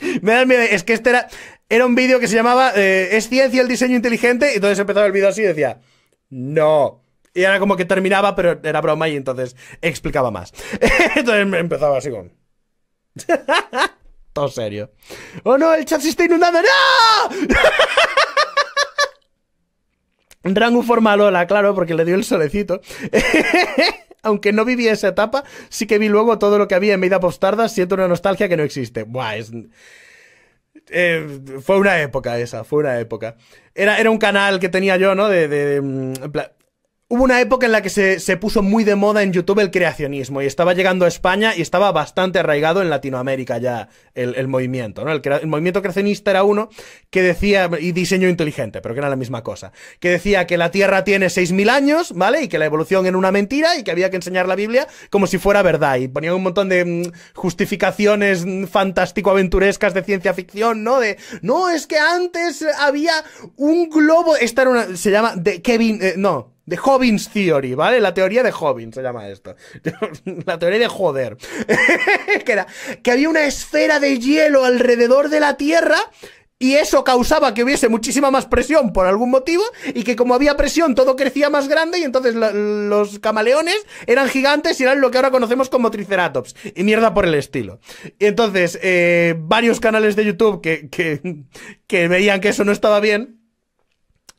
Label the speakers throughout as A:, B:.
A: Me da miedo, es que este era, era un vídeo que se llamaba eh, ¿Es ciencia el diseño inteligente? Y entonces empezaba el vídeo así y decía, no. Y era como que terminaba, pero era broma y entonces explicaba más. entonces me empezaba así con... Todo serio. ¡Oh no, el chat se está inundando! ¡No! Rangu forma Lola, claro, porque le dio el solecito aunque no viví esa etapa, sí que vi luego todo lo que había en Meida Postarda, siento una nostalgia que no existe. Buah, es... Eh, fue una época esa, fue una época. Era, era un canal que tenía yo, ¿no? de Hubo una época en la que se, puso muy de moda en YouTube el creacionismo y estaba llegando a España y estaba bastante arraigado en Latinoamérica ya el, movimiento, ¿no? El, el, movimiento creacionista era uno que decía, y diseño inteligente, pero que era la misma cosa, que decía que la Tierra tiene 6.000 años, ¿vale? Y que la evolución era una mentira y que había que enseñar la Biblia como si fuera verdad. Y ponía un montón de mm, justificaciones mm, fantástico-aventurescas de ciencia ficción, ¿no? De, no, es que antes había un globo, esta era una, se llama, de Kevin, eh, no de Hobbins Theory, ¿vale? La teoría de Hobbins se llama esto. la teoría de joder. que, había una esfera de hielo alrededor de la Tierra y eso causaba que hubiese muchísima más presión por algún motivo y que como había presión todo crecía más grande y entonces los camaleones eran gigantes y eran lo que ahora conocemos como triceratops y mierda por el estilo. Y entonces eh, varios canales de YouTube que, que, que veían que eso no estaba bien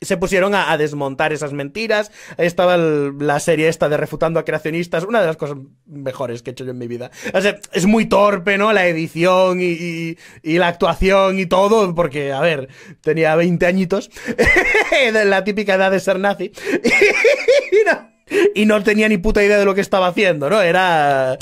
A: se pusieron a, desmontar esas mentiras. Estaba la serie esta de refutando a creacionistas, una de las cosas mejores que he hecho yo en mi vida. es muy torpe, ¿no? La edición y, la actuación y todo, porque, a ver, tenía 20 añitos, la típica edad de ser nazi. y no tenía ni puta idea de lo que estaba haciendo, ¿no? Era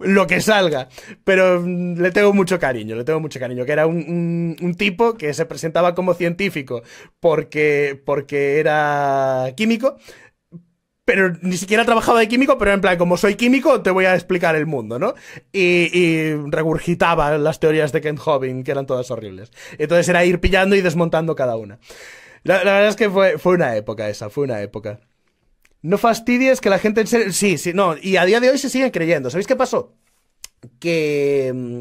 A: lo que salga. Pero mm, le tengo mucho cariño, le tengo mucho cariño. Que era un, tipo que se presentaba como científico porque, porque era químico. Pero ni siquiera trabajaba de químico, pero en plan, como soy químico, te voy a explicar el mundo, ¿no? Y, regurgitaba las teorías de Kent Hobbin, que eran todas horribles. Entonces era ir pillando y desmontando cada una. La, la verdad es que fue, fue una época esa, fue una época. No fastidies que la gente en serio... Sí, sí, no. Y a día de hoy se siguen creyendo. ¿Sabéis qué pasó? Que mm,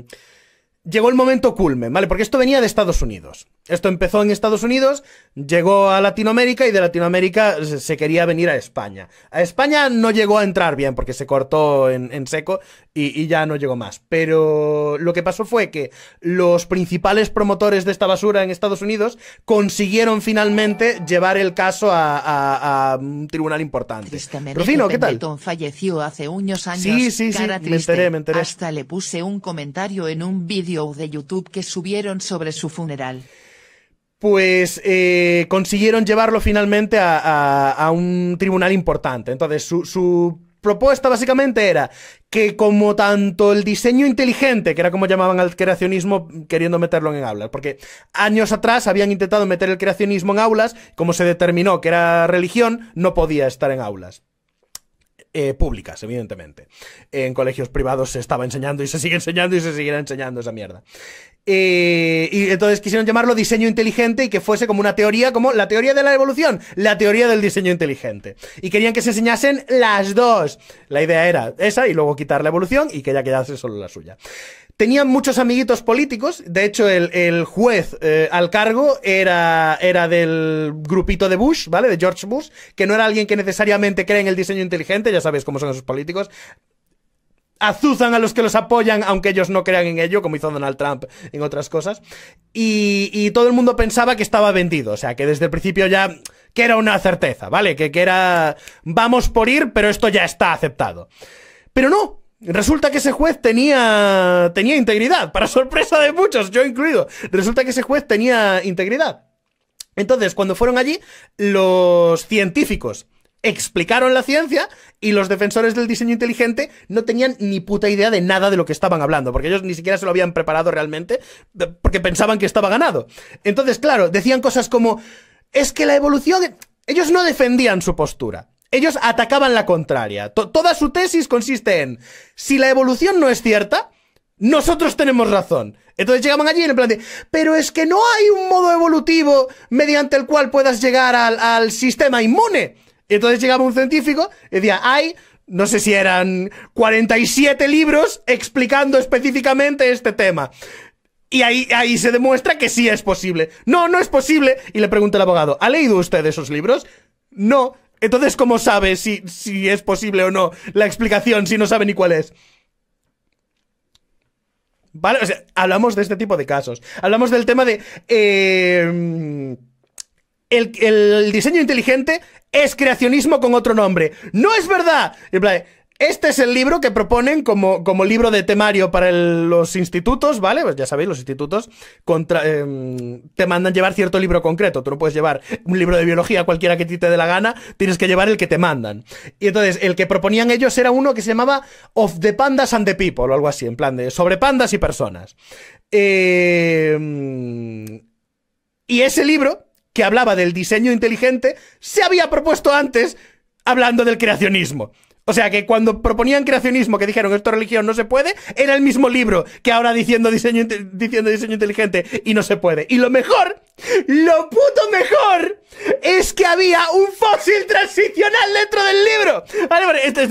A: llegó el momento culmen, ¿vale? Porque esto venía de Estados Unidos. Esto empezó en Estados Unidos, llegó a Latinoamérica y de Latinoamérica se quería venir a España. A España no llegó a entrar bien porque se cortó en, seco y, ya no llegó más. Pero lo que pasó fue que los principales promotores de esta basura en Estados Unidos consiguieron finalmente llevar el caso a, un tribunal importante. Rufino, ¿qué tal? falleció hace unos años. Sí, sí, sí, me enteré, me enteré. Hasta le puse un comentario en un vídeo de YouTube que subieron sobre su funeral pues eh, consiguieron llevarlo finalmente a, un tribunal importante. Entonces, su propuesta básicamente era que como tanto el diseño inteligente, que era como llamaban al creacionismo queriendo meterlo en aulas, porque años atrás habían intentado meter el creacionismo en aulas, como se determinó que era religión, no podía estar en aulas eh, públicas, evidentemente. En colegios privados se estaba enseñando y se sigue enseñando y se seguirá enseñando esa mierda. Eh, y entonces quisieron llamarlo diseño inteligente y que fuese como una teoría, como la teoría de la evolución, la teoría del diseño inteligente. Y querían que se enseñasen las dos. La idea era esa y luego quitar la evolución y que ella quedase solo la suya. Tenían muchos amiguitos políticos. De hecho, el, juez eh, al cargo era, era del grupito de Bush, ¿vale? De George Bush, que no era alguien que necesariamente cree en el diseño inteligente. Ya sabéis cómo son esos políticos azuzan a los que los apoyan, aunque ellos no crean en ello, como hizo Donald Trump en otras cosas. Y, todo el mundo pensaba que estaba vendido, o sea, que desde el principio ya que era una certeza, ¿vale? Que, que era vamos por ir, pero esto ya está aceptado. Pero no, Resulta que ese juez tenía, tenía integridad, para sorpresa de muchos, yo incluido. Resulta que ese juez tenía integridad. Entonces, cuando fueron allí, los científicos explicaron la ciencia y los defensores del diseño inteligente no tenían ni puta idea de nada de lo que estaban hablando, porque ellos ni siquiera se lo habían preparado realmente, porque pensaban que estaba ganado. Entonces, claro, decían cosas como, es que la evolución... Ellos no defendían su postura. Ellos atacaban la contraria. toda su tesis consiste en, si la evolución no es cierta, nosotros tenemos razón. Entonces llegaban allí en el plan de, pero es que no hay un modo evolutivo mediante el cual puedas llegar al, al sistema inmune. Y Entonces llegaba un científico y decía, hay, no sé si eran 47 libros explicando específicamente este tema. Y ahí, ahí se demuestra que sí es posible. No, no es posible. Y le pregunta el abogado, ¿ha leído usted esos libros? No. Entonces, ¿cómo sabe si, si es posible o no la explicación si no sabe ni cuál es? ¿Vale? O sea, hablamos de este tipo de casos. Hablamos del tema de. Eh, el, el, diseño inteligente es creacionismo con otro nombre. ¡No es verdad! este es el libro que proponen como, como libro de temario para los institutos, ¿vale? Pues ya sabéis, los institutos contra, em, te mandan llevar cierto libro concreto. Tú no puedes llevar un libro de biología cualquiera que te dé la gana, tienes que llevar el que te mandan. Y entonces, el que proponían ellos era uno que se llamaba Of the Pandas and the People, o algo así, en plan de sobre pandas y personas. Em, y ese libro que hablaba del diseño inteligente se había propuesto antes hablando del creacionismo. O sea que cuando proponían creacionismo, que dijeron esto religión no se puede, era el mismo libro que ahora diciendo diseño, diciendo diseño inteligente y no se puede. Y lo mejor, lo puto mejor, es que había un fósil transicional dentro del libro. Vale, vale, esto, es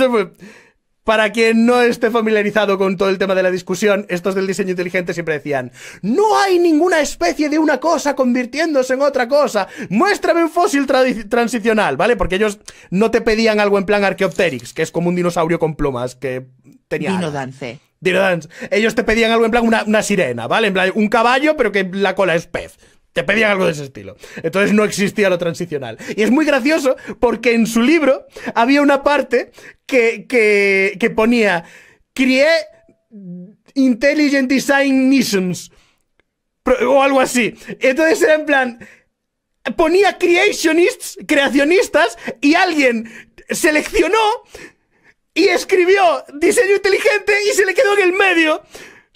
A: para quien no esté familiarizado con todo el tema de la discusión, estos del diseño inteligente siempre decían, no hay ninguna especie de una cosa convirtiéndose en otra cosa, muéstrame un fósil transicional, ¿vale? Porque ellos no te pedían algo en plan Archaeopteryx, que es como un dinosaurio con plumas que tenía... Dinodance. Dinodance. Ellos te pedían algo en plan una, una sirena, ¿vale? En plan un caballo, pero que la cola es pez. Te pedían algo de ese estilo. Entonces no existía lo transicional. Y es muy gracioso porque en su libro había una parte que, que, que ponía, crié Intelligent Design Missions o algo así. Entonces era en plan, ponía creationists, creacionistas, y alguien seleccionó y escribió diseño inteligente y se le quedó en el medio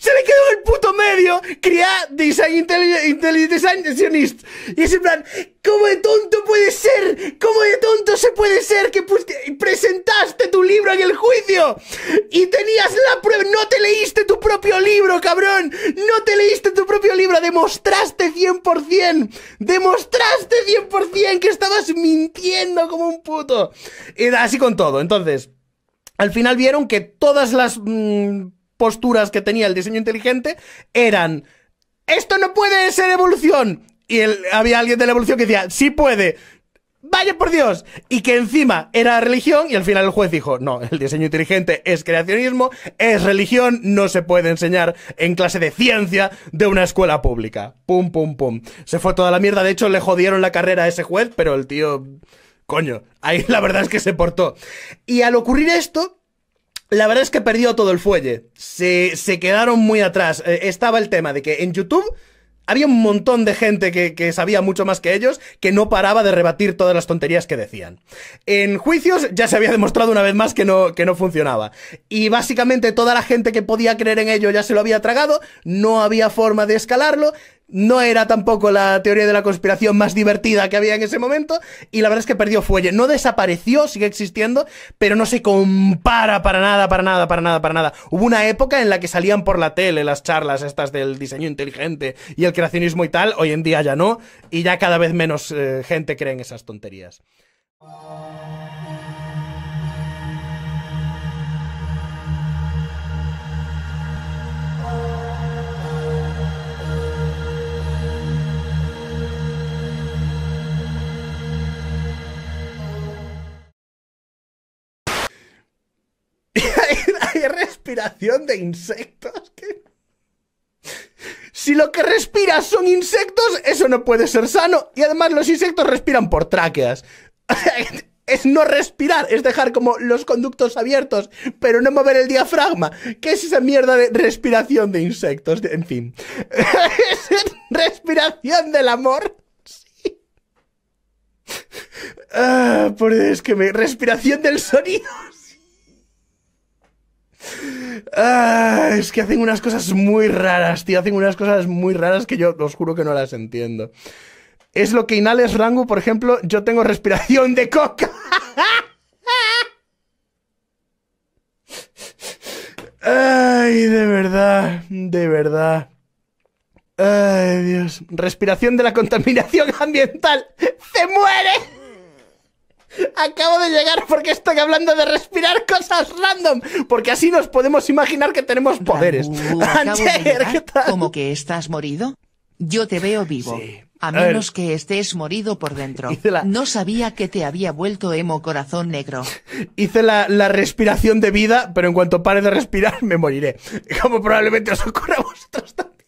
A: se le quedó el puto medio, crea Design Intelligence Y es en plan, ¿cómo de tonto puede ser? ¿Cómo de tonto se puede ser que, presentaste tu libro en el juicio y tenías la prueba? No te leíste tu propio libro, cabrón. No te leíste tu propio libro. Demostraste 100%. Demostraste 100% que estabas mintiendo como un puto. Y así con todo. Entonces, al final vieron que todas las... Mm, posturas que tenía el diseño inteligente eran, esto no puede ser evolución. Y había alguien de la evolución que decía, sí puede. Vaya por Dios. Y que encima era religión y al final el juez dijo, no, el diseño inteligente es creacionismo, es religión, no se puede enseñar en clase de ciencia de una escuela pública. Pum, pum, pum. Se fue toda la mierda. De hecho, le jodieron la carrera a ese juez, pero el tío... Coño, ahí la verdad es que se portó. Y al ocurrir esto, la verdad es que perdió todo el fuelle. Se, se quedaron muy atrás. Eh, estaba el tema de que en YouTube había un montón de gente que, que, sabía mucho más que ellos que no paraba de rebatir todas las tonterías que decían. En juicios ya se había demostrado una vez más que no, que no funcionaba. Y básicamente toda la gente que podía creer en ello ya se lo había tragado, no había forma de escalarlo no era tampoco la teoría de la conspiración más divertida que había en ese momento y la verdad es que perdió fuelle. No desapareció, sigue existiendo, pero no se compara para nada, para nada, para nada, para nada. Hubo una época en la que salían por la tele las charlas estas del diseño inteligente y el creacionismo y tal, hoy en día ya no, y ya cada vez menos eh, gente cree en esas tonterías. respiración de insectos. Si lo que respiras son insectos, eso no puede ser sano. Y además los insectos respiran por tráqueas. es no respirar, es dejar como los conductos abiertos, pero no mover el diafragma. ¿Qué es esa mierda de respiración de insectos? En fin. respiración del amor? Sí. Ah, por es que me... Respiración del sonido. Ah, es que hacen unas cosas muy raras, tío. Hacen unas cosas muy raras que yo os juro que no las entiendo. Es lo que inhales, Rango, por ejemplo, yo tengo respiración de coca. Ay, de verdad, de verdad. Ay, Dios. Respiración de la contaminación ambiental. ¡Se muere! Acabo de llegar porque estoy hablando de respirar cosas random, porque así nos podemos imaginar que tenemos poderes. ¿Cómo que estás morido? Yo te veo vivo. A, menos que estés morido por dentro. No sabía que te había vuelto emo corazón negro. Hice la, la, respiración de vida, pero en cuanto pare de respirar me moriré. Como probablemente os ocurra a vosotros también.